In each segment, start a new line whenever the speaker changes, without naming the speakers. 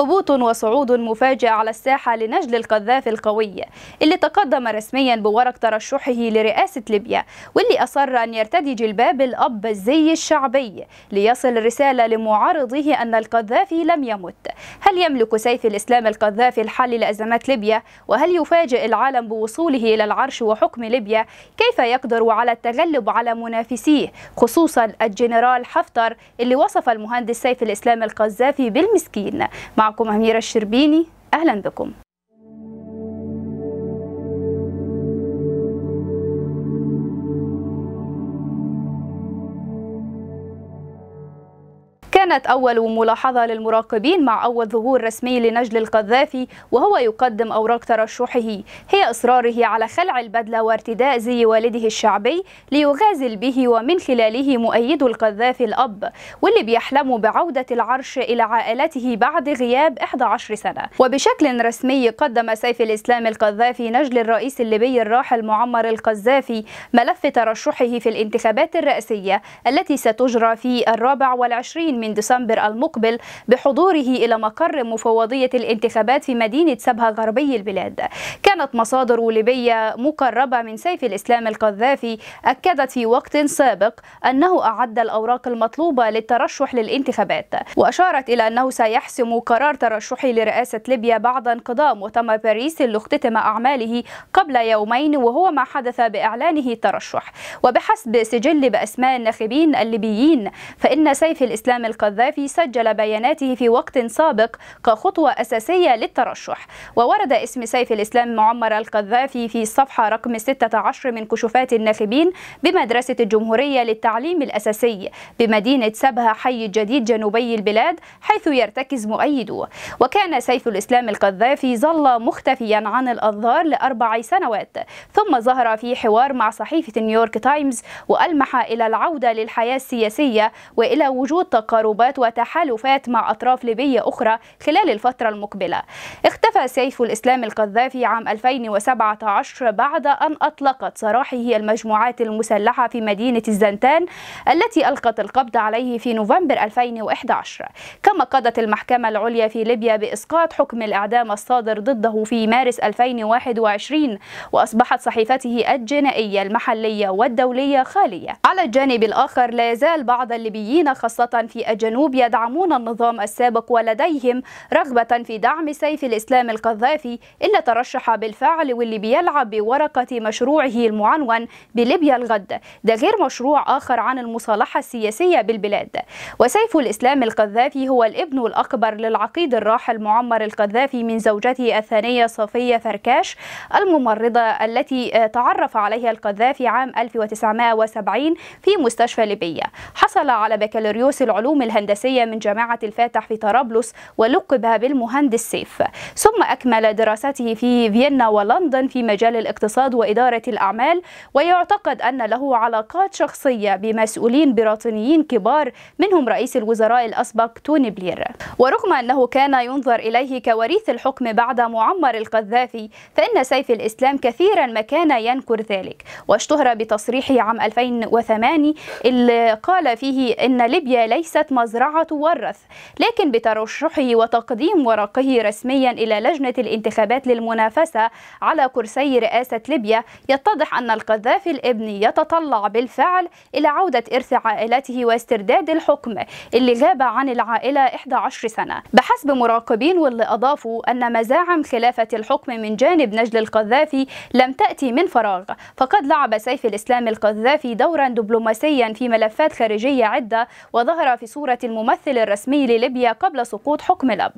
هبوط وصعود مفاجئ على الساحة لنجل القذافي القوي اللي تقدم رسميا بورق ترشحه لرئاسة ليبيا واللي أصر أن يرتدي جلباب الأب الزي الشعبي ليصل رسالة لمعارضيه أن القذافي لم يمت هل يملك سيف الإسلام القذافي الحل لأزمات ليبيا؟ وهل يفاجئ العالم بوصوله إلى العرش وحكم ليبيا؟ كيف يقدر على التغلب على منافسيه خصوصا الجنرال حفتر اللي وصف المهندس سيف الإسلام القذافي بالمسكين مع معكم أميرة الشربيني أهلا بكم كانت أول ملاحظة للمراقبين مع أول ظهور رسمي لنجل القذافي وهو يقدم أوراق ترشحه هي إصراره على خلع البدلة وارتداء زي والده الشعبي ليغازل به ومن خلاله مؤيد القذافي الأب واللي بيحلم بعودة العرش إلى عائلته بعد غياب 11 سنة وبشكل رسمي قدم سيف الإسلام القذافي نجل الرئيس الليبي الراحل معمر القذافي ملف ترشحه في الانتخابات الرئاسية التي ستجرى في الرابع والعشرين من ديسمبر المقبل بحضوره إلى مقر مفوضية الانتخابات في مدينة سبها غربي البلاد كانت مصادر ليبية مقربة من سيف الإسلام القذافي أكدت في وقت سابق أنه أعد الأوراق المطلوبة للترشح للانتخابات وأشارت إلى أنه سيحسم قرار ترشحه لرئاسة ليبيا بعد انقضام وتم باريس اللي اختتم أعماله قبل يومين وهو ما حدث بإعلانه الترشح وبحسب سجل بأسماء الناخبين الليبيين فإن سيف الإسلام القذافي القذافي سجل بياناته في وقت سابق كخطوة أساسية للترشح وورد اسم سيف الإسلام معمر القذافي في صفحة رقم 16 من كشوفات الناخبين بمدرسة الجمهورية للتعليم الأساسي بمدينة سبها حي الجديد جنوبي البلاد حيث يرتكز مؤيدوه وكان سيف الإسلام القذافي ظل مختفيا عن الأنظار لأربع سنوات ثم ظهر في حوار مع صحيفة نيويورك تايمز وألمح إلى العودة للحياة السياسية وإلى وجود تقارب تضاربات وتحالفات مع أطراف ليبية أخرى خلال الفترة المقبلة اختفى سيف الإسلام القذافي عام 2017 بعد أن أطلقت سراحه المجموعات المسلحة في مدينة الزنتان التي ألقت القبض عليه في نوفمبر 2011 كما قضت المحكمة العليا في ليبيا بإسقاط حكم الإعدام الصادر ضده في مارس 2021 وأصبحت صحيفته الجنائية المحلية والدولية خالية على الجانب الآخر لا يزال بعض الليبيين خاصة في أجل الجنوب يدعمون النظام السابق ولديهم رغبة في دعم سيف الإسلام القذافي اللي ترشح بالفعل واللي بيلعب بورقة مشروعه المعنون بليبيا الغد ده غير مشروع آخر عن المصالحة السياسية بالبلاد وسيف الإسلام القذافي هو الابن الأكبر للعقيد الراحل معمر القذافي من زوجته الثانية صفية فركاش الممرضة التي آه، تعرف عليها القذافي عام 1970 في مستشفى ليبيا حصل على بكالوريوس العلوم الهندسية من جامعة الفاتح في طرابلس ولقب بالمهندس سيف ثم أكمل دراساته في فيينا ولندن في مجال الاقتصاد وإدارة الأعمال ويعتقد أن له علاقات شخصية بمسؤولين بريطانيين كبار منهم رئيس الوزراء الأسبق توني بلير ورغم أنه كان ينظر إليه كوريث الحكم بعد معمر القذافي فإن سيف الإسلام كثيرا ما كان ينكر ذلك واشتهر بتصريحه عام 2008 اللي قال فيه أن ليبيا ليست مزرعة ورث لكن بترشحه وتقديم ورقه رسميا إلى لجنة الانتخابات للمنافسة على كرسي رئاسة ليبيا يتضح أن القذافي الابني يتطلع بالفعل إلى عودة إرث عائلته واسترداد الحكم اللي غاب عن العائلة 11 سنة بحسب مراقبين واللي أضافوا أن مزاعم خلافة الحكم من جانب نجل القذافي لم تأتي من فراغ فقد لعب سيف الإسلام القذافي دورا دبلوماسيا في ملفات خارجية عدة وظهر في صورة دورة الممثل الرسمي لليبيا قبل سقوط حكم الأب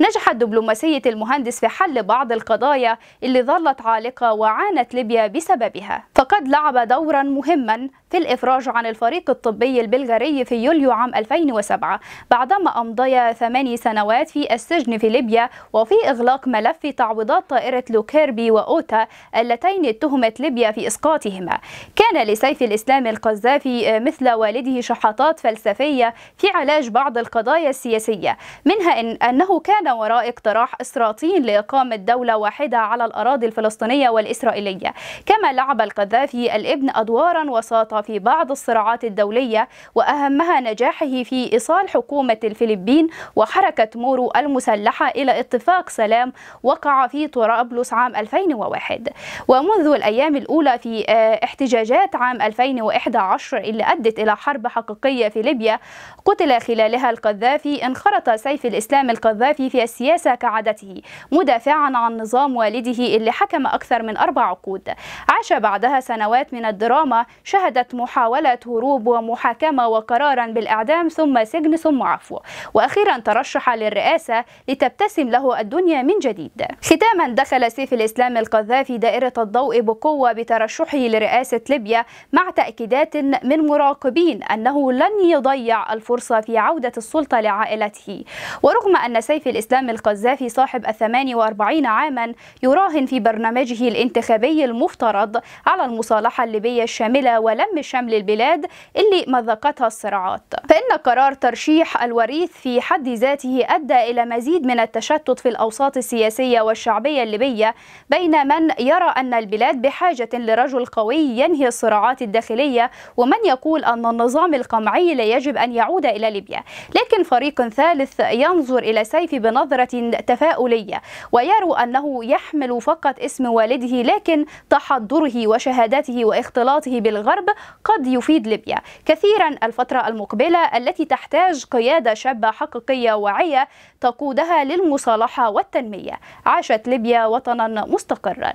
نجحت دبلوماسية المهندس في حل بعض القضايا اللي ظلت عالقة وعانت ليبيا بسببها فقد لعب دورا مهما في الإفراج عن الفريق الطبي البلغاري في يوليو عام 2007 بعدما أمضي ثماني سنوات في السجن في ليبيا وفي إغلاق ملف تعويضات طائرة لوكيربي وأوتا اللتين اتهمت ليبيا في إسقاطهما كان لسيف الإسلام القذافي مثل والده شحطات فلسفية في علاج بعض القضايا السياسية منها إن أنه كان وراء اقتراح إسراطين لإقامة دولة واحدة على الأراضي الفلسطينية والإسرائيلية كما لعب القذافي الابن أدوارا وساطة في بعض الصراعات الدولية وأهمها نجاحه في إيصال حكومة الفلبين وحركة مورو المسلحة إلى اتفاق سلام وقع في طرابلس عام 2001 ومنذ الأيام الأولى في آه، احتجاجات عام 2011 اللي أدت إلى حرب حقيقية في ليبيا قتل خلالها القذافي انخرط سيف الإسلام القذافي في السياسة كعادته مدافعا عن نظام والده اللي حكم أكثر من أربع عقود عاش بعدها سنوات من الدراما شهدت شملت محاولة هروب ومحاكمة وقرارا بالإعدام ثم سجن ثم عفو وأخيرا ترشح للرئاسة لتبتسم له الدنيا من جديد ختاما دخل سيف الإسلام القذافي دائرة الضوء بقوة بترشحه لرئاسة ليبيا مع تأكيدات من مراقبين أنه لن يضيع الفرصة في عودة السلطة لعائلته ورغم أن سيف الإسلام القذافي صاحب الثماني 48 عاما يراهن في برنامجه الانتخابي المفترض على المصالحة الليبية الشاملة ولم شمل البلاد اللي مذقتها الصراعات فإن قرار ترشيح الوريث في حد ذاته أدى إلى مزيد من التشتت في الأوساط السياسية والشعبية الليبية بين من يرى أن البلاد بحاجة لرجل قوي ينهي الصراعات الداخلية ومن يقول أن النظام القمعي لا يجب أن يعود إلى ليبيا لكن فريق ثالث ينظر إلى سيف بنظرة تفاؤلية ويرى أنه يحمل فقط اسم والده لكن تحضره وشهادته واختلاطه بالغرب قد يفيد ليبيا كثيرا الفترة المقبلة التي تحتاج قيادة شابة حقيقية واعية تقودها للمصالحة والتنمية عاشت ليبيا وطنا مستقرا